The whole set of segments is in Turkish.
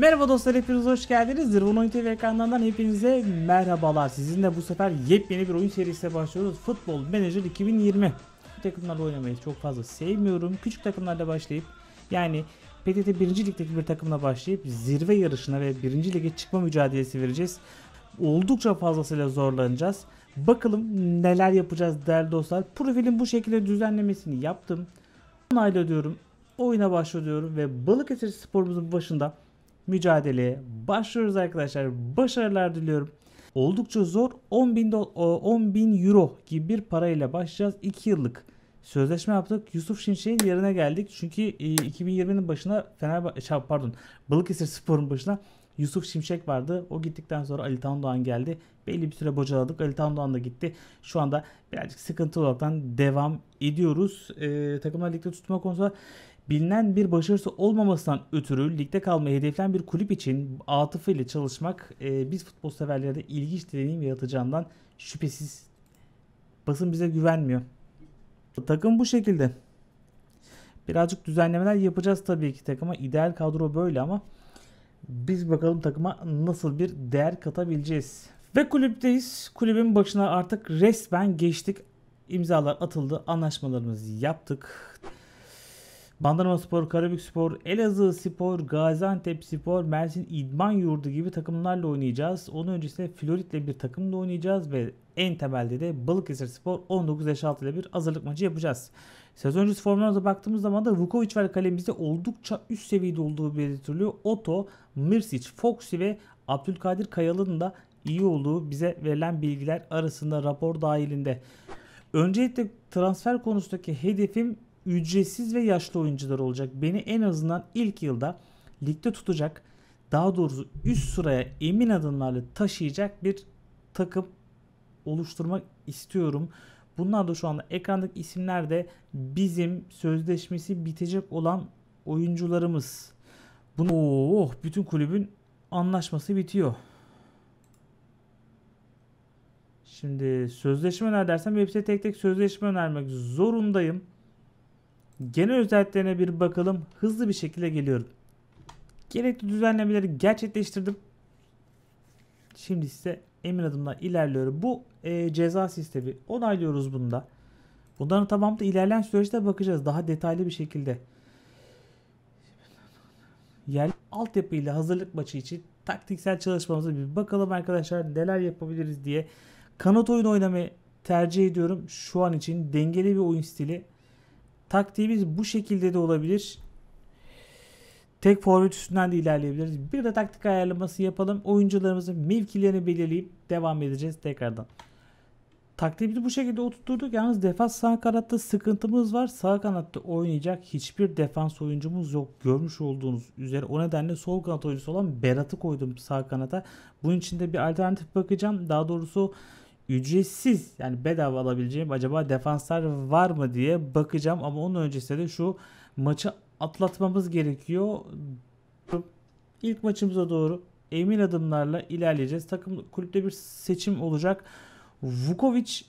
Merhaba dostlar hepiniz hoş geldiniz. Zırvon Oyun TV ekranlarından hepinize merhabalar. Sizinle bu sefer yepyeni bir oyun serisine başlıyoruz. Futbol Manager 2020. Küçük takımlarla oynamayı çok fazla sevmiyorum. Küçük takımlarla başlayıp yani PTT 1. Lig'deki bir takımla başlayıp zirve yarışına ve 1. Lig'e çıkma mücadelesi vereceğiz. Oldukça fazlasıyla zorlanacağız. Bakalım neler yapacağız değerli dostlar. Profilin bu şekilde düzenlemesini yaptım. Onayla diyorum. Oyuna başlıyorum ve Balıkesir sporumuzun başında mücadeleye başlıyoruz arkadaşlar. Başarılar diliyorum. Oldukça zor 10.000 euro gibi bir parayla başlayacağız. 2 yıllık sözleşme yaptık. Yusuf Şimşek'in yerine geldik. Çünkü 2020'nin e, başına Fenerbahçe şey, pardon Balıkesir Spor'un başına Yusuf Şimşek vardı. O gittikten sonra Ali Tan Doğan geldi. Belli bir süre bocaladık. Ali Tan Doğan da gitti. Şu anda birazcık sıkıntı olaraktan devam ediyoruz. Ee, takımlar ligde tutma konusunda bilinen bir başarısı olmamasından ötürü ligde kalmayı hedefleyen bir kulüp için atıfı ile çalışmak e, biz futbol severlere de ilginç deneyim yaratacağından şüphesiz. Basın bize güvenmiyor. Takım bu şekilde. Birazcık düzenlemeler yapacağız tabii ki takıma. ideal kadro böyle ama biz bakalım takıma nasıl bir değer katabileceğiz. Ve kulüpteyiz. Kulübün başına artık resmen geçtik. İmzalar atıldı. Anlaşmalarımızı yaptık. Bandırma Spor, Karabük Spor, Elazığ Spor, Gaziantep Spor, Mersin İdman Yurdu gibi takımlarla oynayacağız. Onun öncesinde Florit'le bir takımla oynayacağız ve en temelde de Balıkesir Spor 19 yaş altı ile bir hazırlık maçı yapacağız. Sezon öncesi formlarımıza baktığımız zaman da Vukovic var kalemizde oldukça üst seviyede olduğu belirtiliyor. Oto, Mirsic, Foxy ve Abdülkadir Kayalı'nın da iyi olduğu bize verilen bilgiler arasında rapor dahilinde. Öncelikle transfer konusundaki hedefim ücretsiz ve yaşlı oyuncular olacak. Beni en azından ilk yılda ligde tutacak. Daha doğrusu üst sıraya emin adımlarla taşıyacak bir takım oluşturmak istiyorum. Bunlar da şu anda ekrandaki isimler de bizim sözleşmesi bitecek olan oyuncularımız. Bunu oh, bütün kulübün anlaşması bitiyor. Şimdi sözleşme öner dersen hepsi tek tek sözleşme önermek zorundayım. Genel özelliklerine bir bakalım. Hızlı bir şekilde geliyorum. Gerekli düzenlemeleri gerçekleştirdim. Şimdi ise emin adımla ilerliyorum. Bu e, ceza sistemi onaylıyoruz bunda. Bundan tamamı da ilerleyen süreçte bakacağız daha detaylı bir şekilde. Yerli altyapı ile hazırlık maçı için taktiksel çalışmamıza bir bakalım arkadaşlar neler yapabiliriz diye. Kanat oyunu oynamayı tercih ediyorum. Şu an için dengeli bir oyun stili Taktiğimiz bu şekilde de olabilir. Tek forvet üstünden de ilerleyebiliriz. Bir de taktik ayarlaması yapalım. Oyuncularımızın mevkilerini belirleyip devam edeceğiz tekrardan. Taktiğimizi bu şekilde oturturduk. Yalnız defans sağ kanatta sıkıntımız var. Sağ kanatta oynayacak hiçbir defans oyuncumuz yok. Görmüş olduğunuz üzere o nedenle sol kanat oyuncusu olan Berat'ı koydum sağ kanata. Bunun için de bir alternatif bakacağım. Daha doğrusu ücretsiz yani bedava alabileceğim acaba defanslar var mı diye bakacağım ama onun öncesinde de şu maçı atlatmamız gerekiyor. İlk maçımıza doğru emin adımlarla ilerleyeceğiz. Takım kulüpte bir seçim olacak. Vukovic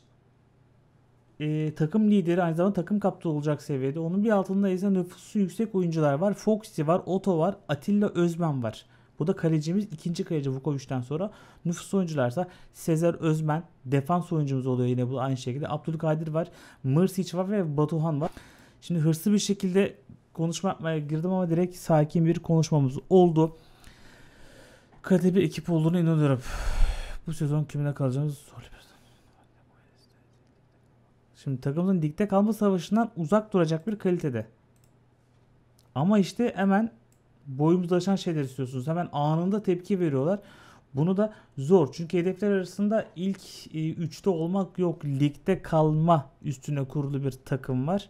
e, takım lideri aynı zamanda takım kaptanı olacak seviyede. Onun bir altında ise nüfusu yüksek oyuncular var. Foxy var, Oto var, Atilla Özmen var. Bu da kalecimiz ikinci kaleci Vukovic'den sonra. Nüfus oyuncularsa Sezer Özmen defans oyuncumuz oluyor yine bu aynı şekilde. Abdülkadir var, Mırsic var ve Batuhan var. Şimdi hırslı bir şekilde konuşma yapmaya girdim ama direkt sakin bir konuşmamız oldu. Kaliteli bir ekip olduğunu inanıyorum. Bu sezon kimine kalacağımız zor bir Şimdi takımın dikte kalma savaşından uzak duracak bir kalitede. Ama işte hemen boyumuzda aşan şeyler istiyorsunuz. Hemen anında tepki veriyorlar. Bunu da zor. Çünkü hedefler arasında ilk 3'te e, olmak yok. Ligde kalma üstüne kurulu bir takım var.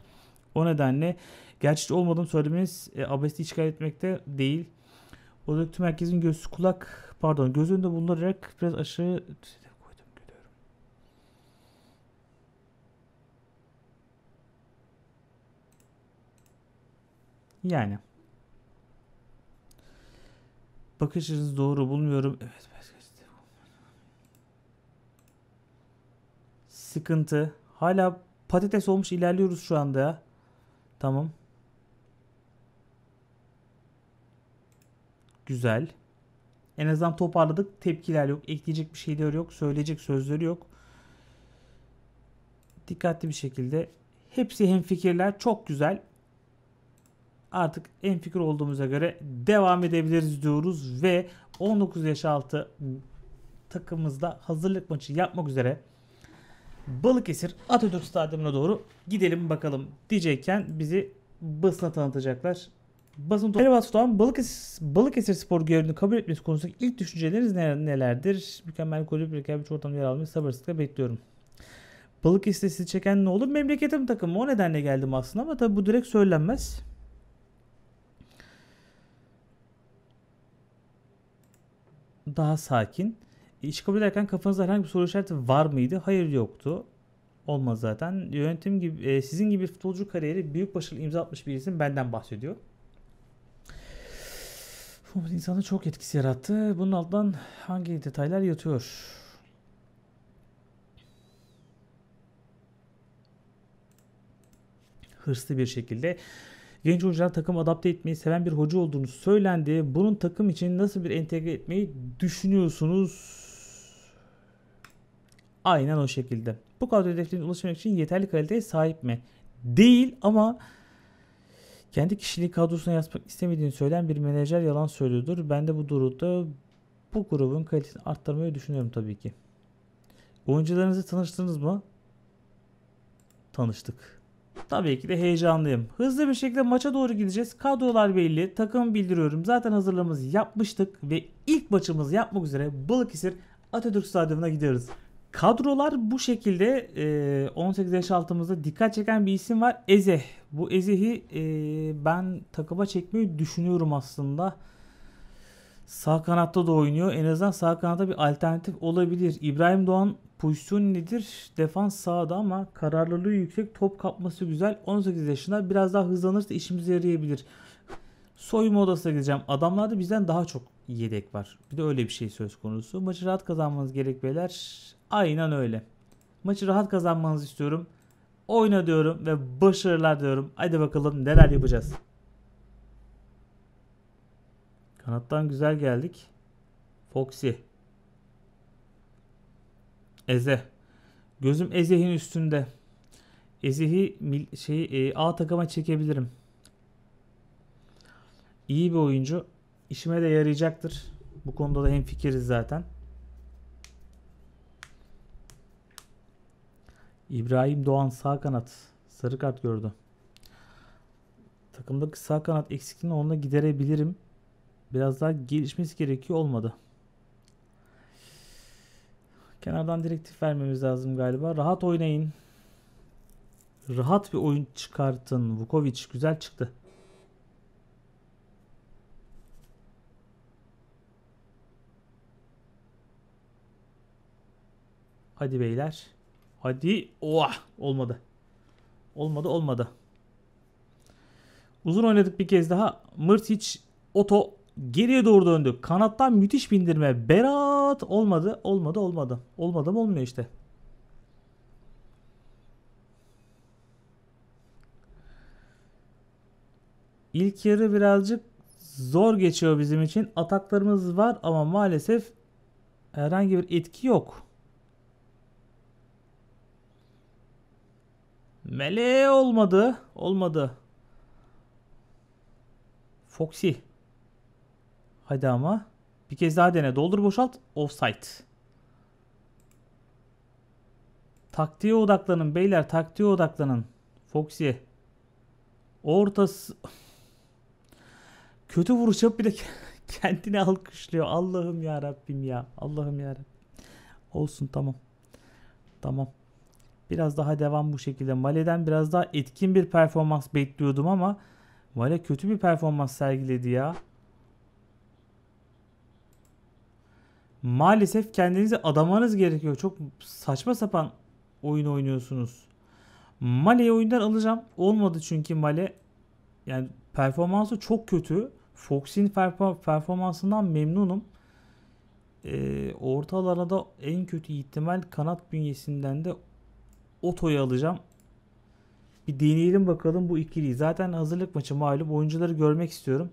O nedenle gerçekçi olmadığım söylemeniz e, abesliği işgal etmekte değil. O da tüm herkesin göz kulak pardon göz önünde bulundurarak biraz aşağı koydum gülüyorum. Yani Bakışınız doğru bulmuyorum. Evet. Şey Sıkıntı. Hala patates olmuş ilerliyoruz şu anda. Tamam. Güzel. En azından toparladık. Tepkiler yok. Ekleyecek bir şeyler yok. Söyleyecek sözleri yok. Dikkatli bir şekilde. Hepsi hemfikirler. Çok güzel artık en fikir olduğumuza göre devam edebiliriz diyoruz ve 19 yaş altı takımımızda hazırlık maçı yapmak üzere Balıkesir Atatürk Stadyumu'na doğru gidelim bakalım diyecekken bizi basına tanıtacaklar. Basın Merhaba Tutan, Balıkesir, Balıkesir spor görevini kabul etmesi konusundaki ilk düşünceleriniz nelerdir? Mükemmel kulüp, mükemmel bir ortamda yer almayı sabırsızlıkla bekliyorum. Balıkesir'de sizi çeken ne olur? Memleketim takımı o nedenle geldim aslında ama tabi bu direkt söylenmez. daha sakin. E, iş kabul ederken kafanızda herhangi bir soru işareti var mıydı? Hayır yoktu. Olmaz zaten. Yönetim gibi, e, sizin gibi futbolcu kariyeri büyük başarılı imza atmış bir isim benden bahsediyor. Format insana çok etkisi yarattı. Bunun altından hangi detaylar yatıyor? Hırslı bir şekilde genç oyuncular takım adapte etmeyi seven bir hoca olduğunu söylendi. Bunun takım için nasıl bir entegre etmeyi düşünüyorsunuz? Aynen o şekilde. Bu kadro hedeflerine ulaşmak için yeterli kaliteye sahip mi? Değil ama kendi kişiliği kadrosuna yazmak istemediğini söyleyen bir menajer yalan söylüyordur. Ben de bu durumda bu grubun kalitesini arttırmayı düşünüyorum tabii ki. Oyuncularınızı tanıştınız mı? Tanıştık. Tabii ki de heyecanlıyım. Hızlı bir şekilde maça doğru gideceğiz. Kadrolar belli. Takım bildiriyorum. Zaten hazırlığımızı yapmıştık ve ilk maçımızı yapmak üzere Balıkesir Atatürk Stadyumu'na gidiyoruz. Kadrolar bu şekilde 18 yaş altımızda dikkat çeken bir isim var. Eze. Bu Eze'yi ben takıma çekmeyi düşünüyorum aslında. Sağ kanatta da oynuyor. En azından sağ kanata bir alternatif olabilir. İbrahim Doğan Pozisyon nedir? Defans sağda ama kararlılığı yüksek. Top kapması güzel. 18 yaşında biraz daha hızlanırsa işimize yarayabilir. Soyunma odasına gideceğim. Adamlarda bizden daha çok yedek var. Bir de öyle bir şey söz konusu. Maçı rahat kazanmanız gerek beyler. Aynen öyle. Maçı rahat kazanmanızı istiyorum. Oyna diyorum ve başarılar diyorum. Hadi bakalım neler yapacağız. Kanattan güzel geldik. Foxy. Eze. Gözüm Eze'nin üstünde. Ezehi şey e, A takıma çekebilirim. İyi bir oyuncu. İşime de yarayacaktır. Bu konuda da hem fikiriz zaten. İbrahim Doğan sağ kanat sarı kart gördü. Takımdaki sağ kanat eksikliğini onunla giderebilirim. Biraz daha gelişmesi gerekiyor olmadı. Kenardan direktif vermemiz lazım galiba. Rahat oynayın. Rahat bir oyun çıkartın. Vukovic güzel çıktı. Hadi beyler. Hadi. Oha. Olmadı. Olmadı olmadı. Uzun oynadık bir kez daha. Mırtiç, Oto Geriye doğru döndük. Kanattan müthiş bindirme. Berat olmadı. Olmadı olmadı. Olmadı mı olmuyor işte. İlk yarı birazcık zor geçiyor bizim için. Ataklarımız var ama maalesef herhangi bir etki yok. Mele olmadı. Olmadı. Foxy. Hadi ama. Bir kez daha dene. Doldur boşalt. Offside. Taktiğe odaklanın beyler. Taktiğe odaklanın. Foxy. Ortası. Kötü vuruş yapıp bir de kendini alkışlıyor. Allah'ım ya Rabbim ya. Allah'ım ya Olsun tamam. Tamam. Biraz daha devam bu şekilde. Male'den biraz daha etkin bir performans bekliyordum ama Male kötü bir performans sergiledi ya. maalesef kendinizi adamanız gerekiyor. Çok saçma sapan oyun oynuyorsunuz. Male'yi oyundan alacağım. Olmadı çünkü Male yani performansı çok kötü. Fox'in performansından memnunum. Ee, ortalarda en kötü ihtimal kanat bünyesinden de Oto'yu alacağım. Bir deneyelim bakalım bu ikiliyi. Zaten hazırlık maçı malum. Oyuncuları görmek istiyorum.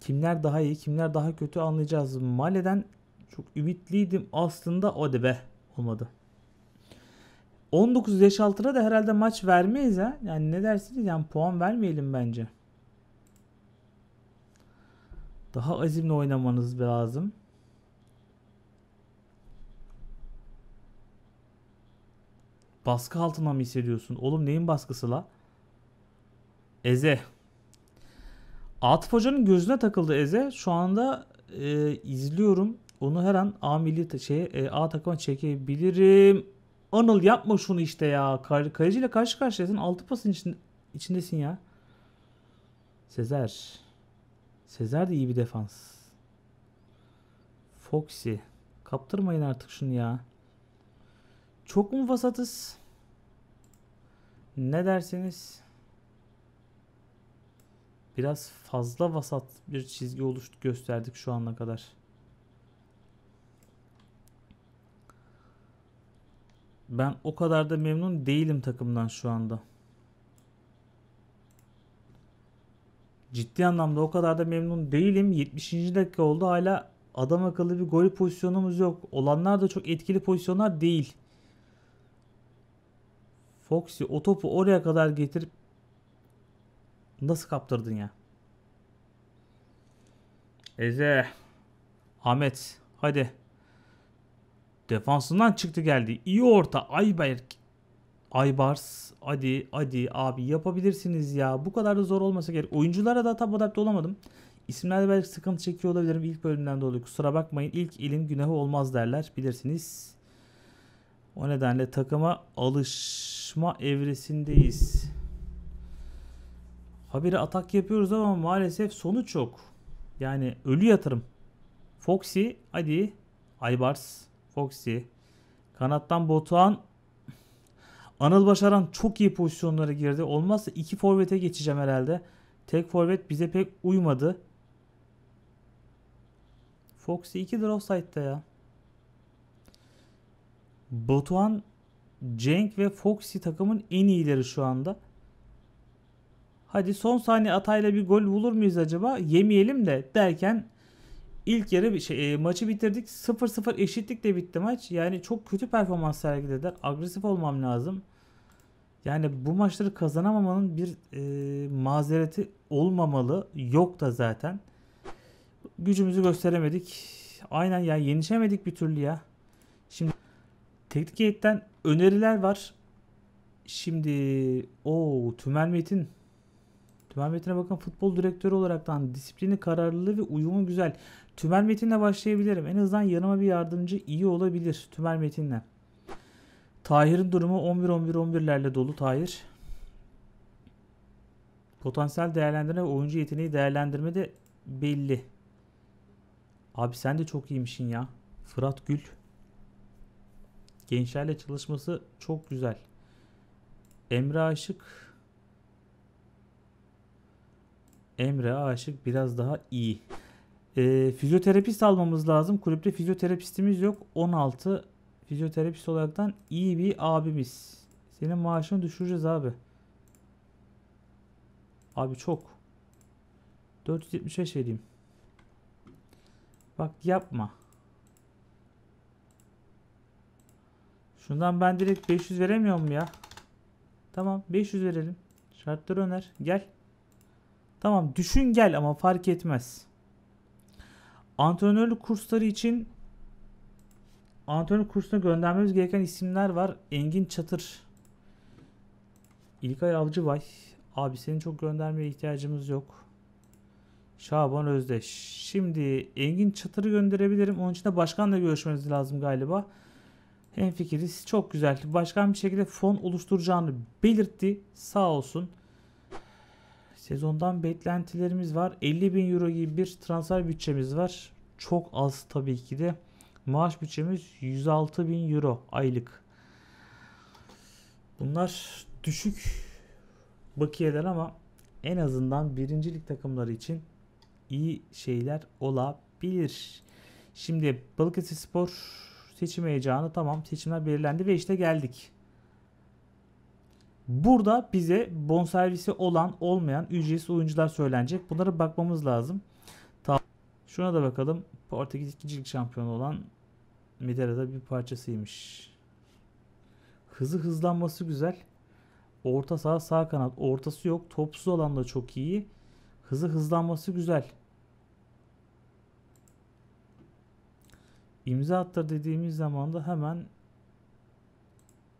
Kimler daha iyi, kimler daha kötü anlayacağız. Male'den çok ümitliydim aslında o da be olmadı. 19 yaş altına da herhalde maç vermeyiz ha. Yani ne dersiniz? Yani puan vermeyelim bence. Daha azimle oynamanız lazım. Baskı altına mı hissediyorsun? Oğlum neyin baskısı la? Eze. Atıf Hoca'nın gözüne takıldı Eze. Şu anda e, izliyorum. Onu her an A milli şey, e, A takıma çekebilirim. Anıl yapma şunu işte ya. Kale, kaleciyle karşı karşıyasın. Altı pasın için, içindesin ya. Sezer. Sezer de iyi bir defans. Foxy. Kaptırmayın artık şunu ya. Çok mu vasatız? Ne dersiniz? Biraz fazla vasat bir çizgi oluştu gösterdik şu ana kadar. Ben o kadar da memnun değilim takımdan şu anda. Ciddi anlamda o kadar da memnun değilim. 70. dakika oldu hala adam akıllı bir gol pozisyonumuz yok. Olanlar da çok etkili pozisyonlar değil. Foxy o topu oraya kadar getirip nasıl kaptırdın ya? Eze. Ahmet hadi. Defansından çıktı geldi. İyi orta Ayberk. Aybars. Hadi hadi abi yapabilirsiniz ya. Bu kadar da zor olmasa gerek. Oyunculara da tam adapte olamadım. İsimlerde belki sıkıntı çekiyor olabilirim ilk bölümden dolayı. Kusura bakmayın. İlk ilim günahı olmaz derler bilirsiniz. O nedenle takıma alışma evresindeyiz. Habire atak yapıyoruz ama maalesef sonuç yok. Yani ölü yatırım. Foxy, hadi Aybars. Foxy. Kanattan Botuan. Anıl Başaran çok iyi pozisyonlara girdi. Olmazsa iki forvete geçeceğim herhalde. Tek forvet bize pek uymadı. Foxy 2 offside'da ya. Botuan Cenk ve Foxy takımın en iyileri şu anda. Hadi son saniye atayla bir gol bulur muyuz acaba? Yemeyelim de derken İlk yarı şey, e, maçı bitirdik. 0-0 eşitlikle bitti maç. Yani çok kötü performans sergilediler. Agresif olmam lazım. Yani bu maçları kazanamamanın bir e, mazereti olmamalı. Yok da zaten. Gücümüzü gösteremedik. Aynen ya yenişemedik bir türlü ya. Şimdi teknik heyetten öneriler var. Şimdi o Tümer Metin Tümer Metin'e bakın futbol direktörü olaraktan disiplini, kararlılığı ve uyumu güzel. Tümel metinle başlayabilirim. En azından yanıma bir yardımcı iyi olabilir tümel metinle. Tahir'in durumu 11-11-11'lerle dolu Tahir. Potansiyel değerlendirme oyuncu yeteneği değerlendirme de belli. Abi sen de çok iyiymişsin ya. Fırat Gül. Gençlerle çalışması çok güzel. Emre Aşık. Emre Aşık biraz daha iyi. E, fizyoterapist almamız lazım. Kulüpte fizyoterapistimiz yok. 16 fizyoterapist olaraktan iyi bir abimiz. Senin maaşını düşüreceğiz abi. Abi çok. 475 vereyim. Bak yapma. Şundan ben direkt 500 veremiyor mu ya? Tamam 500 verelim. Şartları öner. Gel. Tamam düşün gel ama fark etmez. Antrenörlük kursları için antrenörlük kursuna göndermemiz gereken isimler var. Engin Çatır. İlkay Avcıvay. Abi seni çok göndermeye ihtiyacımız yok. Şaban Özdeş. Şimdi Engin Çatır'ı gönderebilirim. Onun için de başkanla görüşmemiz lazım galiba. Hemfikiriz. Çok güzel. Başkan bir şekilde fon oluşturacağını belirtti. Sağ olsun. Sezondan beklentilerimiz var. 50 bin euro gibi bir transfer bütçemiz var. Çok az tabii ki de. Maaş bütçemiz 106 bin euro aylık. Bunlar düşük bakiyeler ama en azından birincilik takımları için iyi şeyler olabilir. Şimdi Balıkesir Spor seçim heyecanı tamam seçimler belirlendi ve işte geldik. Burada bize bonservisi olan olmayan ücretsiz oyuncular söylenecek. Bunlara bakmamız lazım. Şuna da bakalım. Portekiz ikincilik şampiyonu olan Midera'da bir parçasıymış. Hızı hızlanması güzel. Orta sağ sağ kanat. Ortası yok. Topsuz olan da çok iyi. Hızı hızlanması güzel. İmza attır dediğimiz zaman da hemen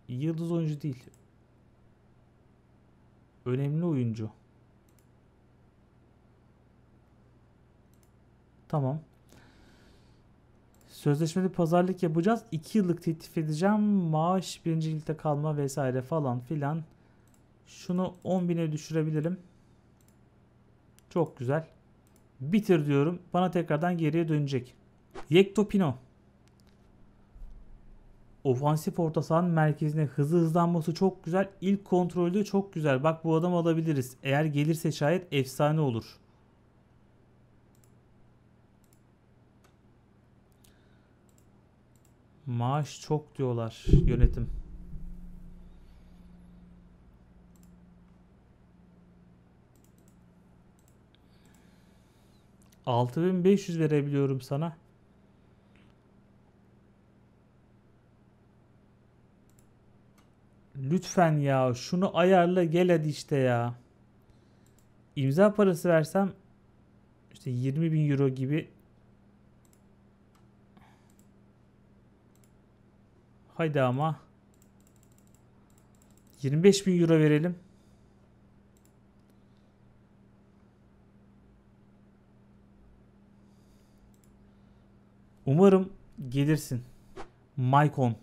yıldız oyuncu değil. Önemli oyuncu. Tamam. Sözleşmeli pazarlık yapacağız. 2 yıllık teklif edeceğim. Maaş birincilikte kalma vesaire falan filan. Şunu 10.000'e düşürebilirim. Çok güzel. Bitir diyorum. Bana tekrardan geriye dönecek. Yektopino. Ofansif orta sahanın merkezine hızlı hızlanması çok güzel. İlk kontrolü de çok güzel. Bak bu adam alabiliriz. Eğer gelirse şayet efsane olur. Maaş çok diyorlar yönetim. Altı bin beş yüz verebiliyorum sana. Lütfen ya şunu ayarla gel hadi işte ya. İmza parası versem işte 20 bin euro gibi. Haydi ama. 25 bin euro verelim. Umarım gelirsin. Maikon.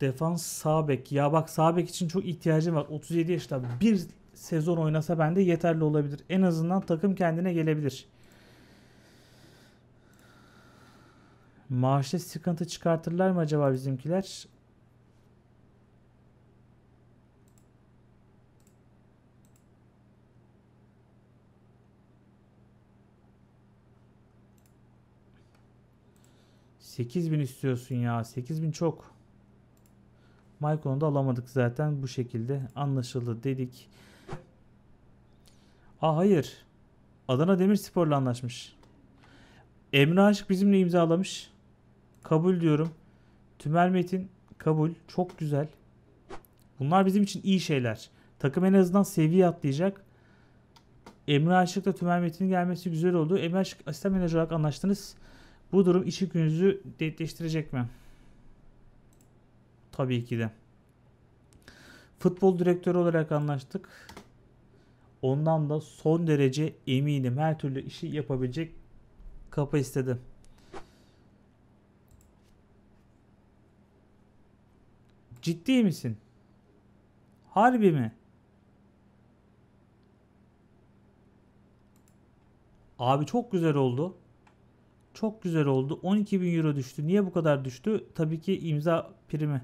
Defans sağ bek. Ya bak sağ bek için çok ihtiyacım var. 37 yaşında bir sezon oynasa bende yeterli olabilir. En azından takım kendine gelebilir. Maaşta sıkıntı çıkartırlar mı acaba bizimkiler? Sekiz bin istiyorsun ya. Sekiz bin çok. Maikon'u da alamadık zaten bu şekilde anlaşıldı dedik. Aa hayır. Adana Demirspor'la anlaşmış. Emre Aşık bizimle imzalamış. Kabul diyorum. Tümer Metin kabul. Çok güzel. Bunlar bizim için iyi şeyler. Takım en azından seviye atlayacak. Emre Aşık'la Tümer Metin'in gelmesi güzel oldu. Emre Aşık asistan menajer olarak anlaştınız. Bu durum iş yükünüzü denkleştirecek mi? tabii ki de. Futbol direktörü olarak anlaştık. Ondan da son derece eminim. Her türlü işi yapabilecek kapı kapasitede. Ciddi misin? Harbi mi? Abi çok güzel oldu. Çok güzel oldu. 12.000 euro düştü. Niye bu kadar düştü? Tabii ki imza primi.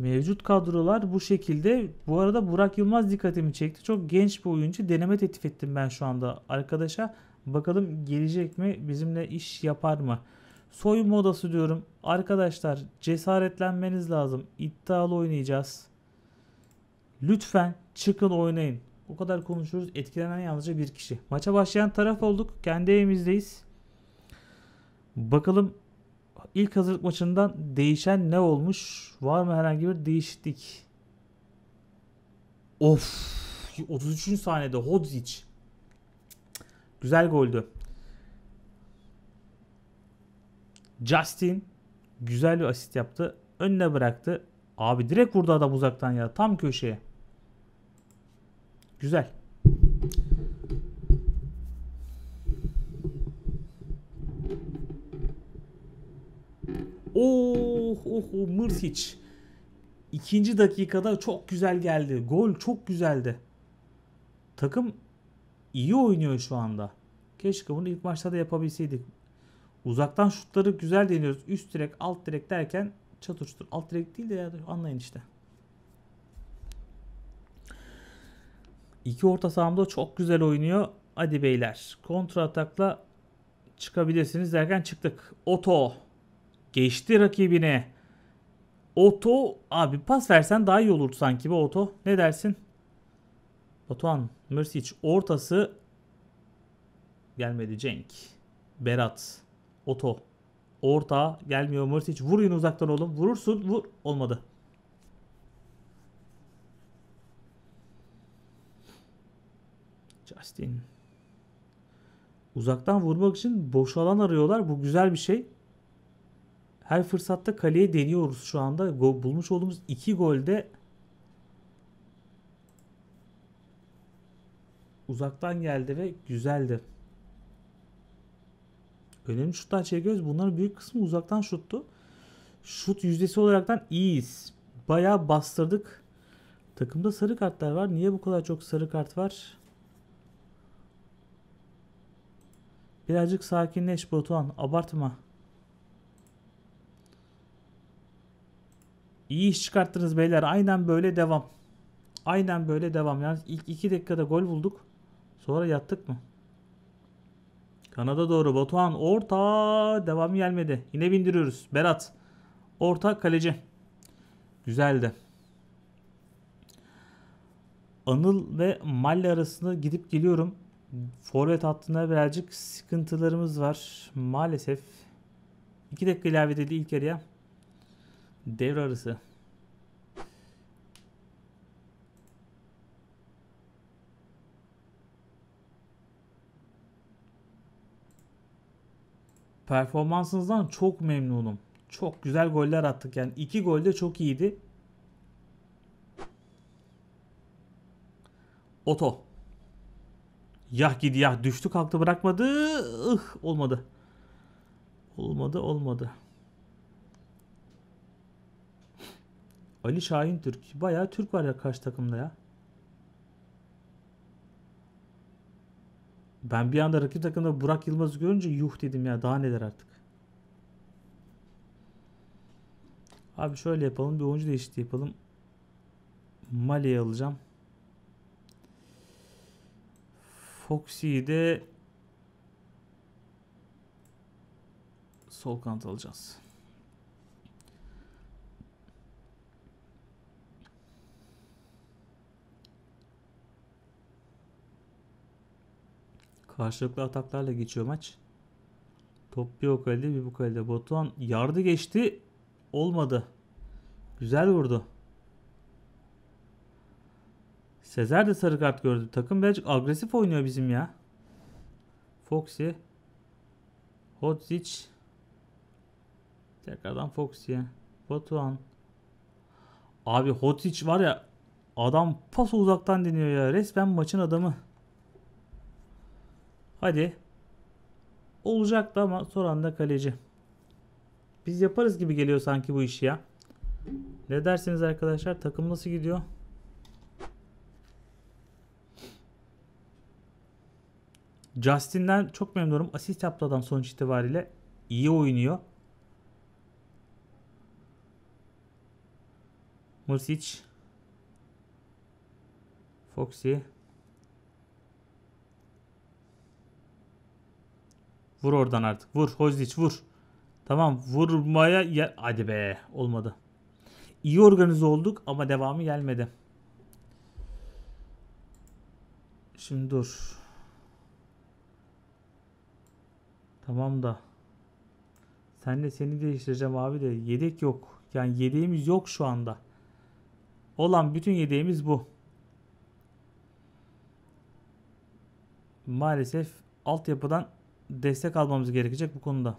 Mevcut kadrolar bu şekilde. Bu arada Burak Yılmaz dikkatimi çekti. Çok genç bir oyuncu. Deneme teklif ettim ben şu anda arkadaşa. Bakalım gelecek mi? Bizimle iş yapar mı? Soyunma odası diyorum. Arkadaşlar cesaretlenmeniz lazım. İddialı oynayacağız. Lütfen çıkın oynayın. O kadar konuşuruz. Etkilenen yalnızca bir kişi. Maça başlayan taraf olduk. Kendi evimizdeyiz. Bakalım ilk hazırlık maçından değişen ne olmuş? Var mı herhangi bir değişiklik? Of 33. saniyede Hodzic. Güzel goldü. Justin güzel bir asist yaptı. Önüne bıraktı. Abi direkt vurdu adam uzaktan ya. Tam köşeye. Güzel. oh, oh, oh Mırsic. İkinci dakikada çok güzel geldi. Gol çok güzeldi. Takım iyi oynuyor şu anda. Keşke bunu ilk maçta da yapabilseydik. Uzaktan şutları güzel deniyoruz. Üst direk, alt direk derken çatıştır. Alt direk değil de ya anlayın işte. İki orta sahamda çok güzel oynuyor. Hadi beyler. Kontra atakla çıkabilirsiniz derken çıktık. Oto. Geçti rakibine. Oto abi pas versen daha iyi olurdu sanki bu Oto. Ne dersin? Batuhan Mürsic ortası gelmedi Cenk. Berat Oto orta gelmiyor Mürsic. Vuruyun uzaktan oğlum. Vurursun. Vur. Olmadı. Justin. Uzaktan vurmak için boş alan arıyorlar. Bu güzel bir şey. Her fırsatta kaleye deniyoruz şu anda. Go bulmuş olduğumuz iki golde uzaktan geldi ve güzeldi. Önemli şutlar çekiyoruz. Bunların büyük kısmı uzaktan şuttu. Şut yüzdesi olaraktan iyiyiz. Bayağı bastırdık. Takımda sarı kartlar var. Niye bu kadar çok sarı kart var? Birazcık sakinleş Batuhan. Abartma. İyi iş çıkarttınız beyler. Aynen böyle devam. Aynen böyle devam. Yani ilk 2 dakikada gol bulduk. Sonra yattık mı? Kanada doğru. Batuhan orta. Devam gelmedi. Yine bindiriyoruz. Berat. Orta kaleci. Güzeldi. Anıl ve Malle arasında gidip geliyorum. Forvet hattında birazcık sıkıntılarımız var. Maalesef. 2 dakika ilave edildi ilk yarıya. Devre arası. Performansınızdan çok memnunum. Çok güzel goller attık. Yani iki gol de çok iyiydi. Oto. Yah gidi yah düştü kalktı bırakmadı. Ih olmadı. Olmadı olmadı. Ali Şahin Türk. Bayağı Türk var ya karşı takımda ya. Ben bir anda rakip takımda Burak Yılmaz'ı görünce yuh dedim ya daha neler artık. Abi şöyle yapalım bir oyuncu değişti yapalım. Mali'yi alacağım. Foxy'yi de sol kant alacağız. Karşılıklı ataklarla geçiyor maç. Top bir o kalede bir bu kalede. Batuhan yardı geçti. Olmadı. Güzel vurdu. Sezer de sarı kart gördü. Takım birazcık agresif oynuyor bizim ya. Foxy. Hodzic. Tekrardan Foxy'ye. Batuhan. Abi Hodzic var ya adam pas uzaktan deniyor ya. Resmen maçın adamı. Hadi. Olacaktı ama son anda kaleci. Biz yaparız gibi geliyor sanki bu işi ya. Ne dersiniz arkadaşlar? Takım nasıl gidiyor? Justin'den çok memnunum. Asist yaptı adam sonuç itibariyle. iyi oynuyor. Mursic, Foxy. Vur oradan artık. Vur Hozdiç vur. Tamam vurmaya ya hadi be olmadı. İyi organize olduk ama devamı gelmedi. Şimdi dur. Tamam da. Sen de seni değiştireceğim abi de yedek yok. Yani yedeğimiz yok şu anda. Olan bütün yedeğimiz bu. Maalesef altyapıdan destek almamız gerekecek bu konuda.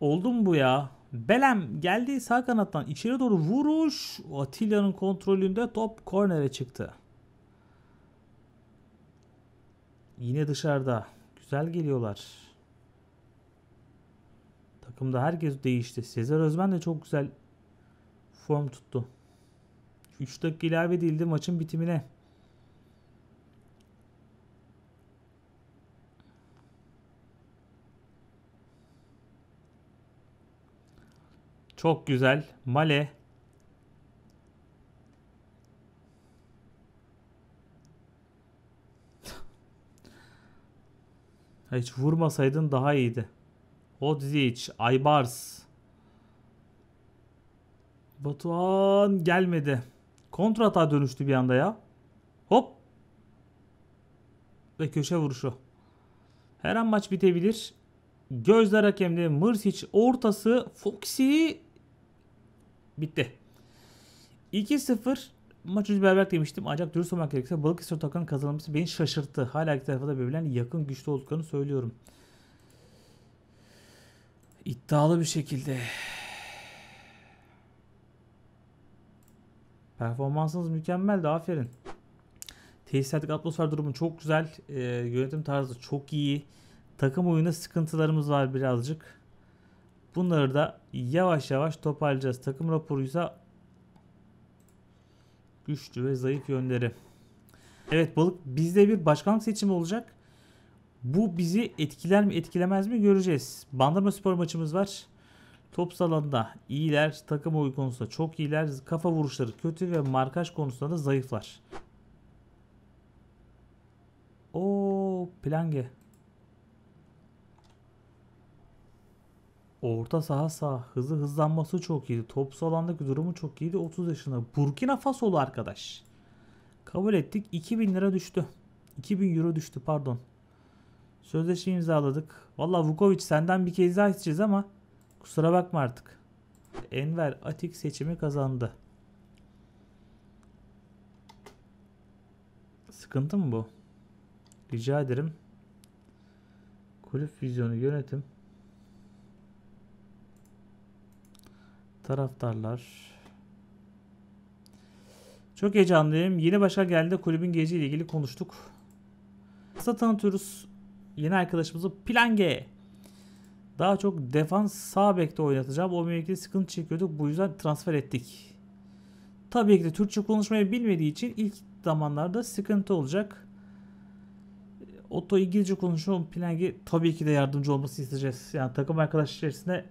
Oldu mu bu ya? Belem geldi sağ kanattan içeri doğru vuruş. Atilla'nın kontrolünde top kornere çıktı. Yine dışarıda. Güzel geliyorlar. Takımda herkes değişti. Sezer Özmen de çok güzel form tuttu. 3 dakika ilave edildi maçın bitimine. Çok güzel. Male. Hiç vurmasaydın daha iyiydi. Odzic, Aybars. Batuhan gelmedi. Kontrata dönüştü bir anda ya. Hop. Ve köşe vuruşu. Her an maç bitebilir. Gözler hakemde Mırsic ortası Foxy Bitti. 2-0 maç önce berabere demiştim ancak dürüst olmak gerekirse Balıkesir takımının kazanılması beni şaşırttı. Hala iki tarafa da birbirlerine yakın güçlü olduklarını söylüyorum. İddialı bir şekilde. Performansınız mükemmeldi aferin. Tesislerdeki atmosfer durumu çok güzel. E, yönetim tarzı çok iyi. Takım oyunda sıkıntılarımız var birazcık. Bunları da yavaş yavaş toparlayacağız. Takım raporuysa güçlü ve zayıf yönleri. Evet balık bizde bir başkanlık seçimi olacak. Bu bizi etkiler mi etkilemez mi göreceğiz. Bandırma spor maçımız var. Top alanında iyiler, takım oyun konusunda çok iyiler, kafa vuruşları kötü ve markaj konusunda da zayıflar. O Plange. Orta saha sağ. Hızı hızlanması çok iyiydi. Topsu alandaki durumu çok iyiydi. 30 yaşında. Burkina Fasolu arkadaş. Kabul ettik. 2000 lira düştü. 2000 euro düştü pardon. Sözleşme imzaladık. Valla Vukovic senden bir kez daha isteyeceğiz ama kusura bakma artık. Enver Atik seçimi kazandı. Sıkıntı mı bu? Rica ederim. Kulüp vizyonu yönetim. Taraftarlar. Çok heyecanlıyım. Yeni başa geldi. Kulübün geleceği ile ilgili konuştuk. Kısa tanıtıyoruz. Yeni arkadaşımızı Plange. Daha çok defans sağ bekte oynatacağım. O mevkide sıkıntı çekiyorduk. Bu yüzden transfer ettik. Tabii ki de Türkçe konuşmayı bilmediği için ilk zamanlarda sıkıntı olacak. Oto İngilizce konuşuyor. Plange tabii ki de yardımcı olması isteyeceğiz. Yani takım arkadaş içerisinde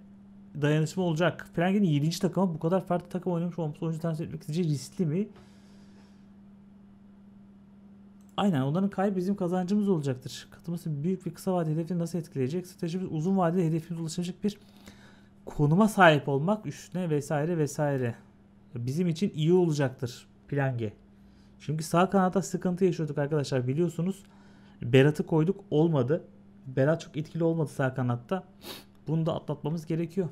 dayanışma olacak. Frengen'in 7. takımı bu kadar farklı takım oynamış olması oyuncu transfer etmek sizce riskli mi? Aynen onların kaybı bizim kazancımız olacaktır. Katılması büyük ve kısa vadeli hedefini nasıl etkileyecek? Stratejimiz uzun vadeli hedefimiz ulaşacak bir konuma sahip olmak üstüne vesaire vesaire. Bizim için iyi olacaktır plan Çünkü sağ kanata sıkıntı yaşıyorduk arkadaşlar biliyorsunuz. Berat'ı koyduk olmadı. Berat çok etkili olmadı sağ kanatta. Bunu da atlatmamız gerekiyor.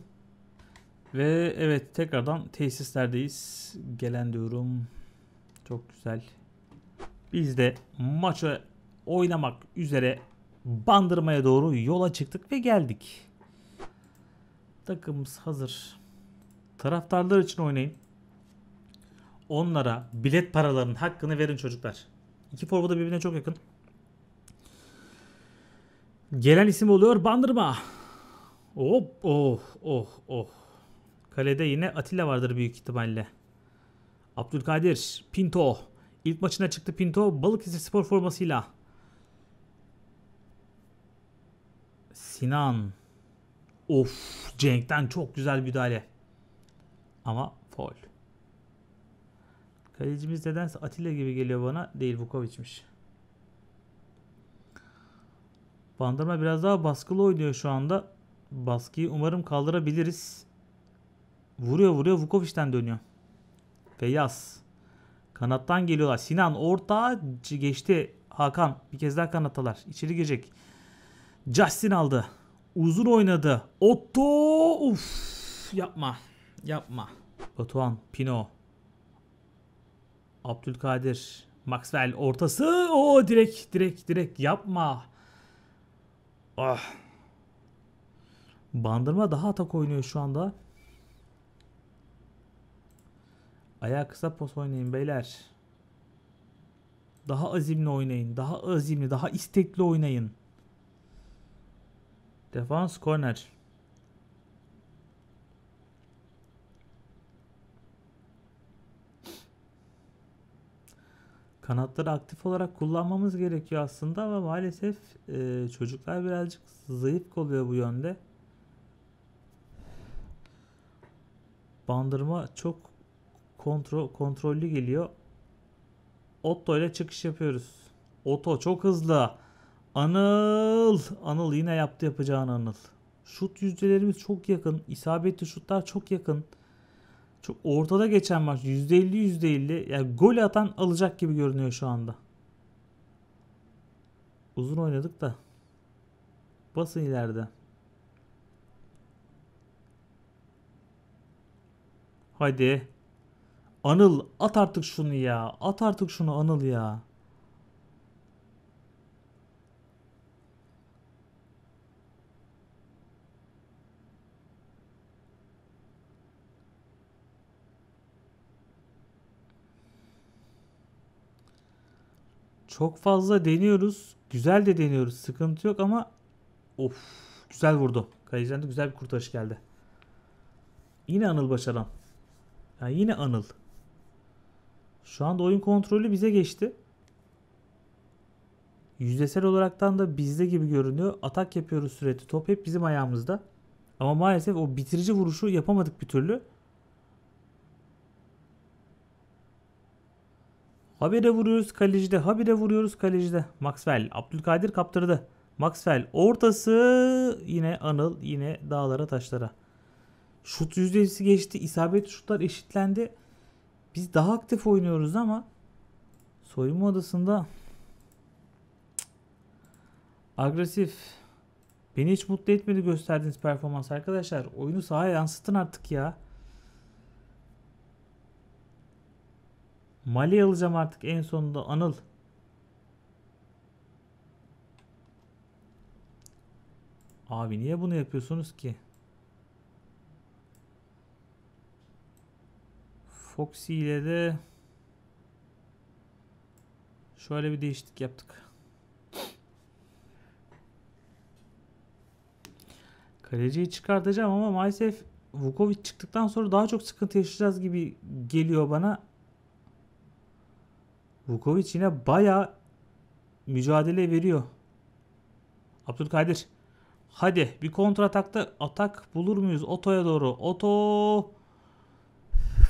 Ve evet tekrardan tesislerdeyiz. Gelen diyorum. Çok güzel. Biz de maça oynamak üzere bandırmaya doğru yola çıktık ve geldik. Takımımız hazır. Taraftarlar için oynayın. Onlara bilet paralarının hakkını verin çocuklar. İki forma da birbirine çok yakın. Gelen isim oluyor Bandırma. Hop oh oh oh Kalede yine Atilla vardır büyük ihtimalle. Abdülkadir, Pinto. İlk maçına çıktı Pinto Balıkesir spor formasıyla. Sinan. Of Cenk'ten çok güzel müdahale. Ama foul. Kalecimiz nedense Atilla gibi geliyor bana. Değil Vukovic'miş. Bandırma biraz daha baskılı oynuyor şu anda. Baskıyı umarım kaldırabiliriz. Vuruyor vuruyor Vukovic'den dönüyor. Feyyaz, Kanattan geliyorlar. Sinan orta geçti. Hakan bir kez daha kanatalar. İçeri girecek. Justin aldı. Uzun oynadı. Otto. Uf, yapma. Yapma. Batuhan. Pino. Abdülkadir. Maxwell ortası. O direkt direkt direkt yapma. Ah. Bandırma daha atak oynuyor şu anda. Ayağı kısa pos oynayın beyler. Daha azimli oynayın. Daha azimli, daha istekli oynayın. Defans corner. Kanatları aktif olarak kullanmamız gerekiyor aslında ama maalesef e, çocuklar birazcık zayıf kalıyor bu yönde. Bandırma çok kontrol, kontrollü geliyor. Otto ile çıkış yapıyoruz. Otto çok hızlı. Anıl. Anıl yine yaptı yapacağını Anıl. Şut yüzdelerimiz çok yakın. İsabetli şutlar çok yakın. Çok ortada geçen maç %50 %50. Yani gol atan alacak gibi görünüyor şu anda. Uzun oynadık da. Basın ileride. Haydi. Anıl at artık şunu ya. At artık şunu Anıl ya. Çok fazla deniyoruz. Güzel de deniyoruz. Sıkıntı yok ama of güzel vurdu. Kaleci'den güzel bir kurtarış geldi. Yine Anıl başaran. Yani yine Anıl. Şu anda oyun kontrolü bize geçti. Yüzdesel olaraktan da bizde gibi görünüyor. Atak yapıyoruz sürekli. Top hep bizim ayağımızda. Ama maalesef o bitirici vuruşu yapamadık bir türlü. Habire vuruyoruz kalecide. Habire vuruyoruz kalecide. Maxwell. Abdülkadir kaptırdı. Maxwell ortası yine Anıl yine dağlara taşlara. Şut yüzdesi geçti. İsabet şutlar eşitlendi. Biz daha aktif oynuyoruz ama soyunma odasında agresif beni hiç mutlu etmedi gösterdiğiniz performans arkadaşlar. Oyunu sahaya yansıtın artık ya. Mali alacağım artık en sonunda Anıl. Abi niye bunu yapıyorsunuz ki? Foxy ile de şöyle bir değişiklik yaptık. Kaleciyi çıkartacağım ama maalesef Vukovic çıktıktan sonra daha çok sıkıntı yaşayacağız gibi geliyor bana. Vukovic yine baya mücadele veriyor. Abdülkadir. Hadi bir kontra atak bulur muyuz? Oto'ya doğru. Oto.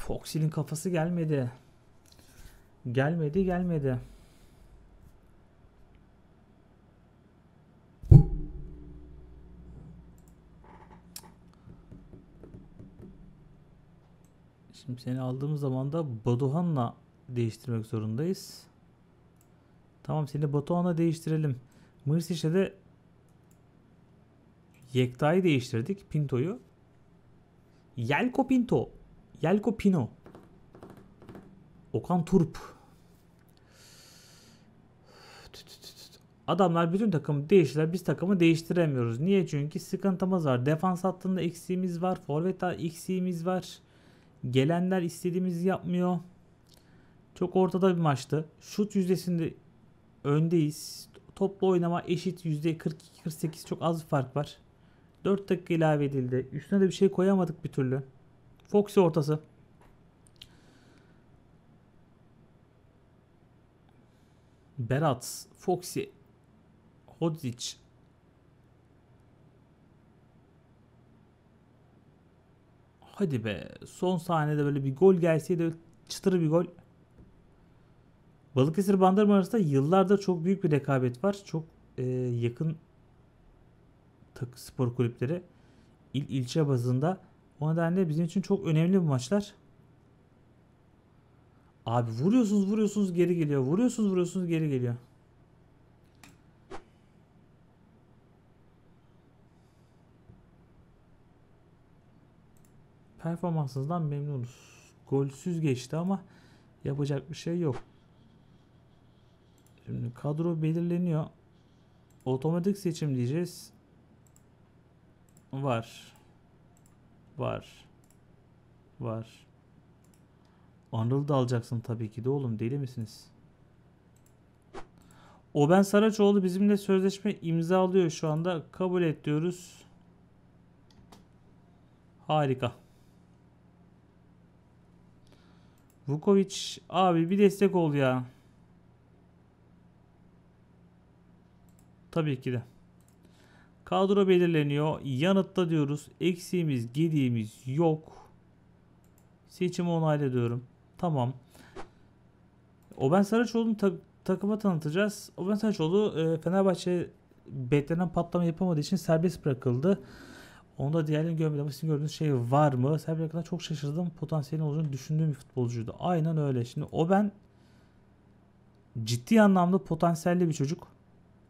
Foxy'nin kafası gelmedi. Gelmedi gelmedi. Şimdi seni aldığımız zaman da Badohan'la değiştirmek zorundayız. Tamam seni Batuhan'la değiştirelim. Mırsiş'e de Yekta'yı değiştirdik. Pinto'yu. Yelko Pinto. Yelko Pino. Okan Turp. Adamlar bütün takımı değiştiler. Biz takımı değiştiremiyoruz. Niye? Çünkü sıkıntımız var. Defans hattında eksiğimiz var. Forvet eksiğimiz var. Gelenler istediğimizi yapmıyor. Çok ortada bir maçtı. Şut yüzdesinde öndeyiz. Toplu oynama eşit %42-48 çok az fark var. 4 dakika ilave edildi. Üstüne de bir şey koyamadık bir türlü. Foxy ortası. Berat, Foxy, Hodzic. Hadi be. Son sahnede böyle bir gol gelseydi çıtır bir gol. Balıkesir Bandırma arasında yıllardır çok büyük bir rekabet var. Çok e, yakın spor kulüpleri il ilçe bazında o nedenle bizim için çok önemli bu maçlar. Abi vuruyorsunuz vuruyorsunuz geri geliyor. Vuruyorsunuz vuruyorsunuz geri geliyor. Performansınızdan memnunuz. Golsüz geçti ama yapacak bir şey yok. Şimdi kadro belirleniyor. Otomatik seçim diyeceğiz. Var. Var. Var. Anıl da alacaksın tabii ki de oğlum deli misiniz? O ben Saraçoğlu bizimle sözleşme imzalıyor şu anda. Kabul et diyoruz. Harika. Vukovic abi bir destek ol ya. Tabii ki de. Kadro belirleniyor. Yanıtta diyoruz. Eksiğimiz, gediğimiz yok. Seçimi onayla diyorum. Tamam. Oben Saraçoğlu'nu ta takıma tanıtacağız. Oben Saraçoğlu e, Fenerbahçe beklenen patlama yapamadığı için serbest bırakıldı. Onda diğerlerini görmedim ama sizin gördüğünüz şey var mı? Serbest bırakılan çok şaşırdım. Potansiyelin olacağını düşündüğüm bir futbolcuydu. Aynen öyle. Şimdi Oben ciddi anlamda potansiyelli bir çocuk.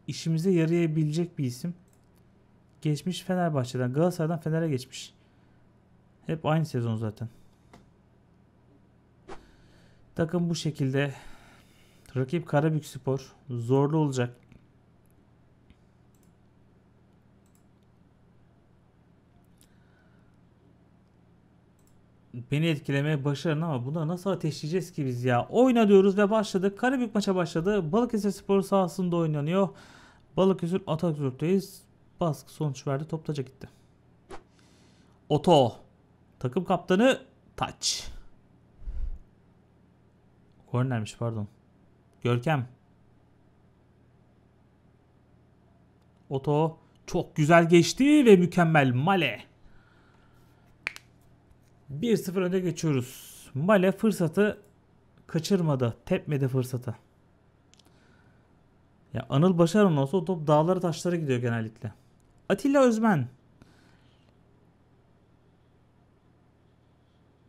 İşimize yarayabilecek bir isim geçmiş Fenerbahçe'den. Galatasaray'dan Fener'e geçmiş. Hep aynı sezon zaten. Takım bu şekilde. Rakip Karabük Spor. Zorlu olacak. Beni etkilemeye başarın ama buna nasıl ateşleyeceğiz ki biz ya? Oyna diyoruz ve başladık. Karabük maça başladı. Balıkesir Spor sahasında oynanıyor. Balıkesir Atatürk'teyiz baskı sonuç verdi. toptaca gitti. Oto. Takım kaptanı Taç. Kornermiş pardon. Görkem. Oto çok güzel geçti ve mükemmel Male. 1-0 öne geçiyoruz. Male fırsatı kaçırmadı. Tepmedi fırsatı. Ya Anıl Başaran olsa o top dağlara taşlara gidiyor genellikle. Atilla Özmen.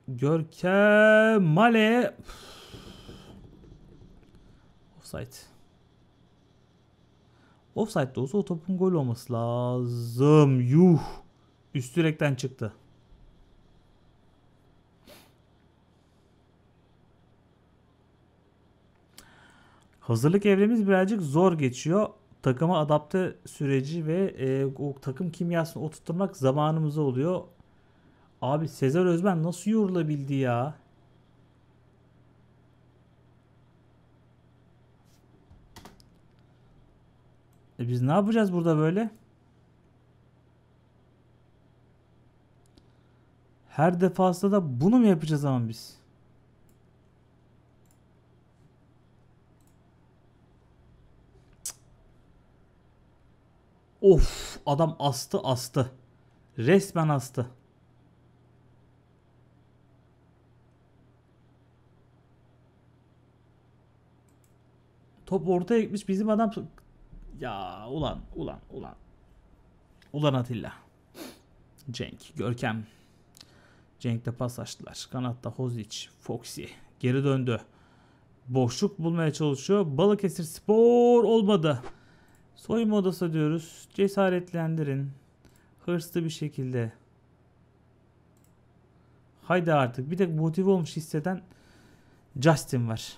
Görkem Male. Offside. Offside de olsa o topun gol olması lazım. Yuh. Üst direkten çıktı. Hazırlık evremiz birazcık zor geçiyor takıma adapte süreci ve e, o takım kimyasını oturtmak zamanımıza oluyor. Abi Sezer Özmen nasıl yorulabildi ya? E biz ne yapacağız burada böyle? Her defasında da bunu mu yapacağız ama biz? Of adam astı astı. Resmen astı. Top ortaya gitmiş bizim adam ya ulan ulan ulan. Ulan Atilla. Cenk, Görkem. Cenk'te pas açtılar. Kanatta Hozic, Foxy. Geri döndü. Boşluk bulmaya çalışıyor. Balıkesir Spor olmadı. Soyunma odası diyoruz. Cesaretlendirin. Hırslı bir şekilde. Haydi artık. Bir tek motive olmuş hisseden Justin var.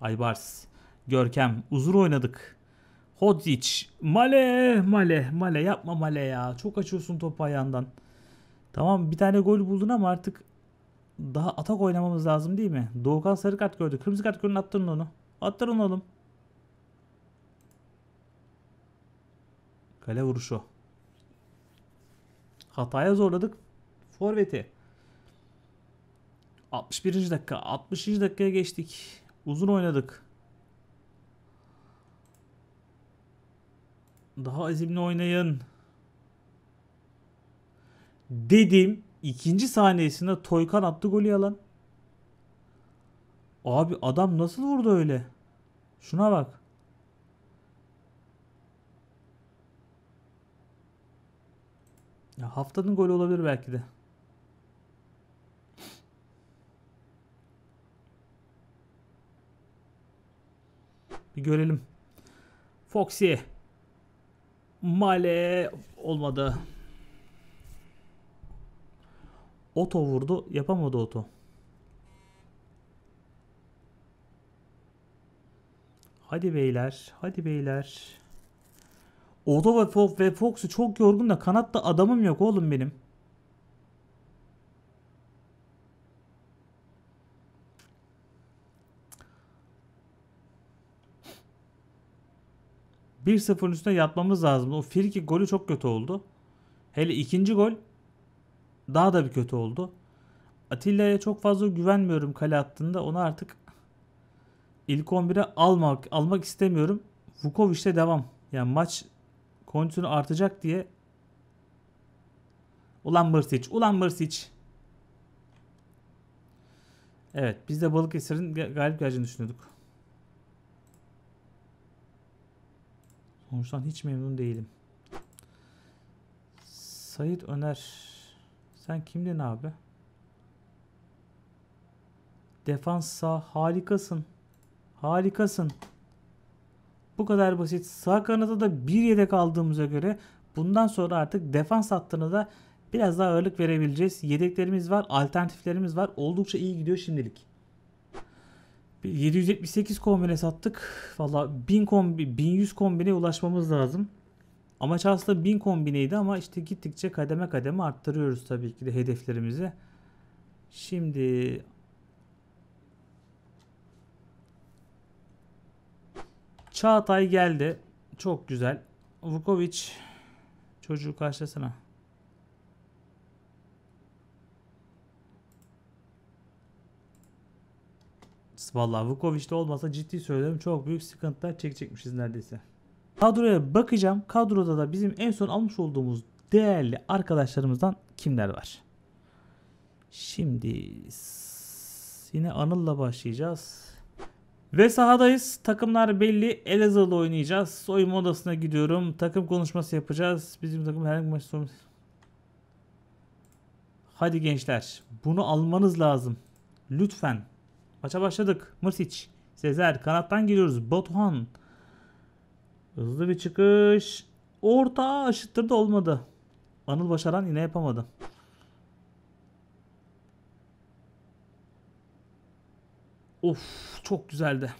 Aybars. Görkem. Uzur oynadık. Hodzic. Male. Male. Male. Yapma Male ya. Çok açıyorsun topu ayağından. Tamam bir tane gol buldun ama artık daha atak oynamamız lazım değil mi? Doğukan sarı kart gördü. Kırmızı kart görün attırın onu. Attırın oğlum. Kale vuruşu. Hataya zorladık. Forvet'i. 61. dakika. 60. dakikaya geçtik. Uzun oynadık. Daha azimli oynayın. Dedim. ikinci saniyesinde Toykan attı golü yalan. Abi adam nasıl vurdu öyle? Şuna bak. Ya haftanın golü olabilir belki de. Bir görelim. Foxy. Male olmadı. Oto vurdu. Yapamadı Oto. Hadi beyler. Hadi beyler. Odo ve, Fox ve Fox'u çok yorgun da kanatta adamım yok oğlum benim. Bir sıfırın üstüne yatmamız lazım. O Firki golü çok kötü oldu. Hele ikinci gol daha da bir kötü oldu. Atilla'ya çok fazla güvenmiyorum kale attığında. Onu artık ilk 11'e almak almak istemiyorum. Vukovic'te devam. Yani maç kondisyonu artacak diye Ulan Mırsiç, ulan Mırsiç. Evet, biz de Balıkesir'in galip geleceğini düşünüyorduk. Sonuçtan hiç memnun değilim. Sayit Öner. Sen kimdin abi? Defansa harikasın. Harikasın. Bu kadar basit. Sağ kanada da bir yedek aldığımıza göre bundan sonra artık defans hattına da biraz daha ağırlık verebileceğiz. Yedeklerimiz var, alternatiflerimiz var. Oldukça iyi gidiyor şimdilik. 778 kombine sattık. Valla 1000 kombi, 1100 kombine ulaşmamız lazım. Amaç aslında 1000 kombineydi ama işte gittikçe kademe kademe arttırıyoruz tabii ki de hedeflerimizi. Şimdi Çağatay geldi. Çok güzel. Vukovic çocuğu karşılasana. Vallahi Vukovic'de olmasa ciddi söylüyorum çok büyük sıkıntılar çekecekmişiz neredeyse. Kadroya bakacağım. Kadroda da bizim en son almış olduğumuz değerli arkadaşlarımızdan kimler var? Şimdi yine Anıl'la başlayacağız. Ve sahadayız. Takımlar belli. Elazığ'la oynayacağız. Soyunma odasına gidiyorum. Takım konuşması yapacağız. Bizim takım herhangi bir maçı sorun. Hadi gençler. Bunu almanız lazım. Lütfen. Maça başladık. Mırsic. Sezer. Kanattan geliyoruz. Batuhan. Hızlı bir çıkış. Orta aşıttırdı olmadı. Anıl Başaran yine yapamadı. Of çok güzeldi.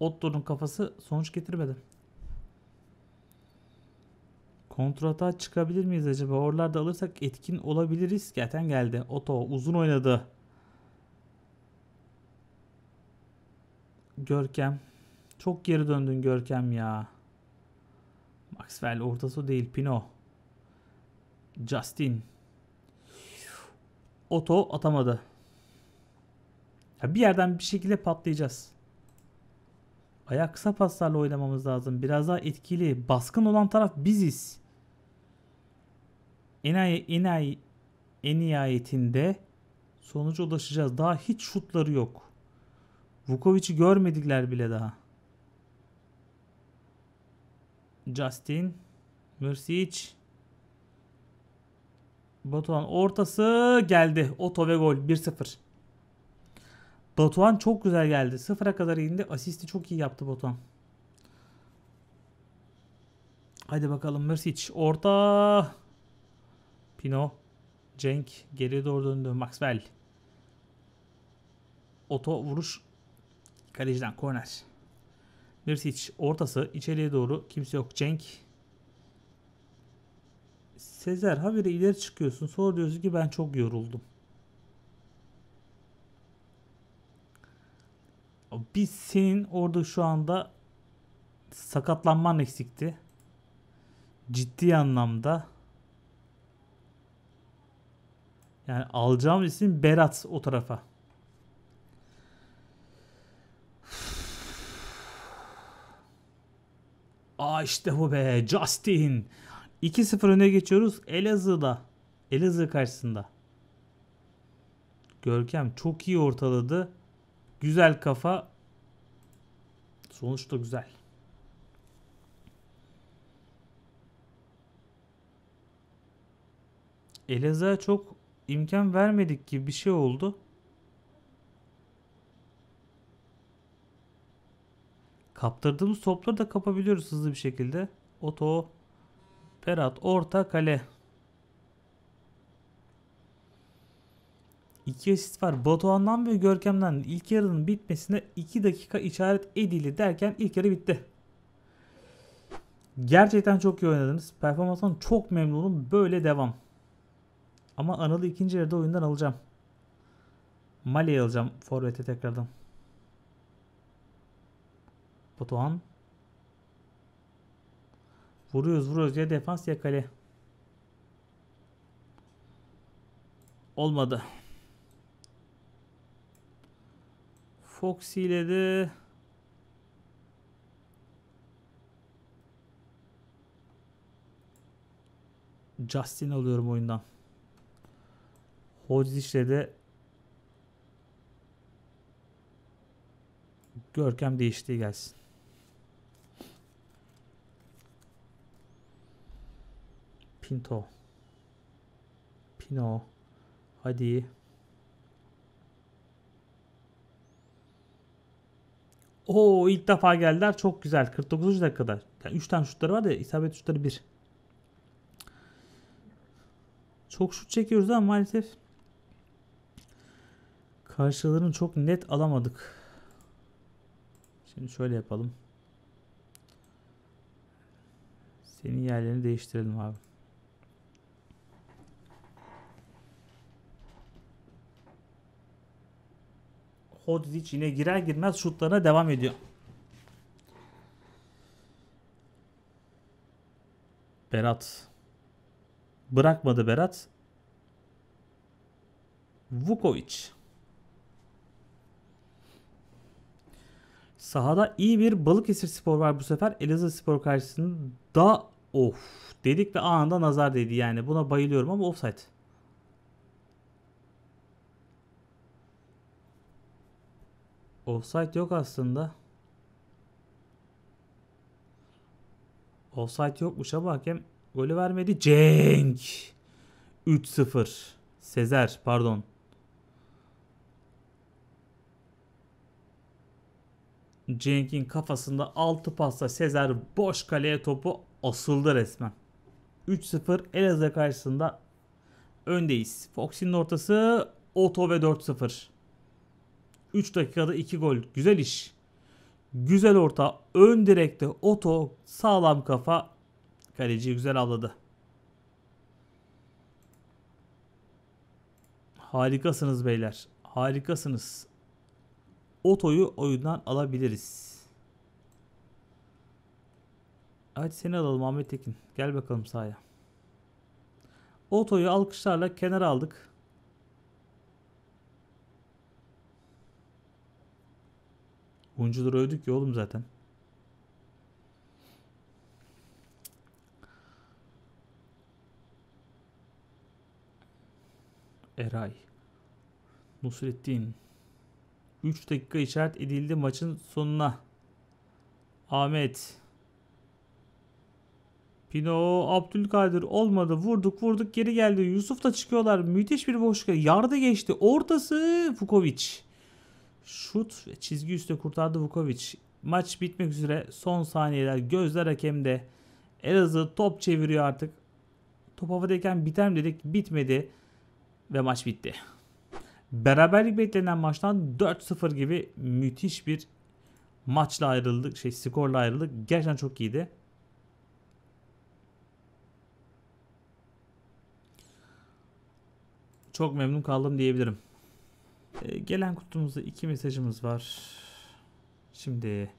Otto'nun kafası sonuç getirmedi. Kontrata çıkabilir miyiz acaba? Oralarda alırsak etkin olabiliriz. Zaten geldi. Otto uzun oynadı. Görkem. Çok geri döndün Görkem ya. Maxwell ortası değil. Pino. Justin. Otto atamadı. Ya bir yerden bir şekilde patlayacağız. Ayak kısa paslarla oynamamız lazım. Biraz daha etkili. Baskın olan taraf biziz. En ay en ay en nihayetinde sonuca ulaşacağız. Daha hiç şutları yok. Vukovic'i görmedikler bile daha. Justin. Mırsic. Batuhan ortası geldi. Oto ve gol 1-0. Batuhan çok güzel geldi. Sıfıra kadar indi. Asisti çok iyi yaptı Batuhan. Hadi bakalım Mırsic. Orta. Pino. Cenk. Geriye doğru döndü. Maxwell. Oto vuruş. Kaleciden korner. Mırsic ortası. içeriye doğru. Kimse yok. Cenk. Sezer habire ileri çıkıyorsun. Sonra diyorsun ki ben çok yoruldum. Biz senin orada şu anda sakatlanman eksikti. Ciddi anlamda. Yani alacağım isim Berat o tarafa. Aa işte bu be Justin. 2-0 öne geçiyoruz Elazığ'da. Elazığ karşısında. Görkem çok iyi ortaladı. Güzel kafa. Sonuçta güzel. Elazığ'a çok imkan vermedik ki bir şey oldu. Kaptırdığımız topları da kapabiliyoruz hızlı bir şekilde. Oto, Perat, orta, kale. 2 asist var. Batuhan'dan ve Görkem'den ilk yarının bitmesine 2 dakika işaret edildi derken ilk yarı bitti. Gerçekten çok iyi oynadınız. Performanstan çok memnunum. Böyle devam. Ama Anıl'ı ikinci yarıda oyundan alacağım. Mali'yi alacağım forvete tekrardan. Batuhan. Vuruyoruz vuruyoruz ya defans ya kale. Olmadı. Fox ile de Justin alıyorum oyundan. Hodges ile de Görkem değiştiği gelsin. Pinto. Pino. Hadi. O ilk defa geldiler. Çok güzel. 49. dakikada. Yani 3 tane şutları var ya. isabet şutları 1. Çok şut çekiyoruz ama maalesef karşılarını çok net alamadık. Şimdi şöyle yapalım. Senin yerlerini değiştirelim abi. Hodzic yine girer girmez şutlarına devam ediyor. Berat. Bırakmadı Berat. Vukovic. Sahada iyi bir Balıkesir Spor var bu sefer. Elazığ Spor karşısında da of dedik ve anında nazar dedi yani. Buna bayılıyorum ama offside. Offside yok aslında. Offside yokmuş ama hakem golü vermedi. Cenk! 3-0. Sezer pardon. Cenk'in kafasında 6 pasta Sezer boş kaleye topu asıldı resmen. 3-0 Elazığ karşısında öndeyiz. Fox'in ortası Oto ve 4-0. 3 dakikada 2 gol. Güzel iş. Güzel orta. Ön direkte oto sağlam kafa. Kaleci güzel avladı. Harikasınız beyler. Harikasınız. Oto'yu oyundan alabiliriz. Hadi seni alalım Ahmet Tekin. Gel bakalım sahaya. Oto'yu alkışlarla kenara aldık. Oyuncuları övdük ya oğlum zaten. Eray. Nusrettin. 3 dakika işaret edildi maçın sonuna. Ahmet. Pino Abdülkadir olmadı. Vurduk vurduk geri geldi. Yusuf da çıkıyorlar. Müthiş bir boşluk. Yardı geçti. Ortası Vukovic şut ve çizgi üstü kurtardı Vukovic. Maç bitmek üzere son saniyeler gözler hakemde. Elazığ top çeviriyor artık. Top havadayken biter mi dedik bitmedi ve maç bitti. Beraberlik beklenen maçtan 4-0 gibi müthiş bir maçla ayrıldık. Şey skorla ayrıldık. Gerçekten çok iyiydi. Çok memnun kaldım diyebilirim. Ee, gelen kutumuzda iki mesajımız var. Şimdi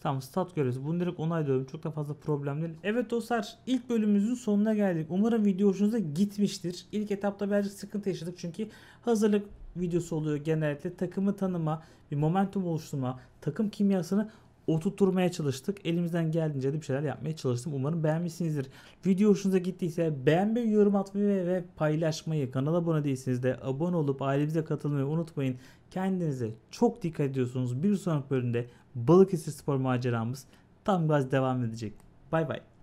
Tamam stat görevisi. Bunu direkt onaylıyorum. Çok da fazla problem değil. Evet dostlar ilk bölümümüzün sonuna geldik. Umarım video hoşunuza gitmiştir. İlk etapta birazcık sıkıntı yaşadık. Çünkü hazırlık videosu oluyor genellikle. Takımı tanıma, bir momentum oluşturma, takım kimyasını oturtmaya çalıştık. Elimizden geldiğince de bir şeyler yapmaya çalıştım. Umarım beğenmişsinizdir. Video hoşunuza gittiyse beğenmeyi, yorum atmayı ve paylaşmayı, kanala abone değilseniz de abone olup ailemize katılmayı unutmayın. Kendinize çok dikkat ediyorsunuz. Bir sonraki bölümde Balıkesir Spor maceramız tam gaz devam edecek. Bay bay.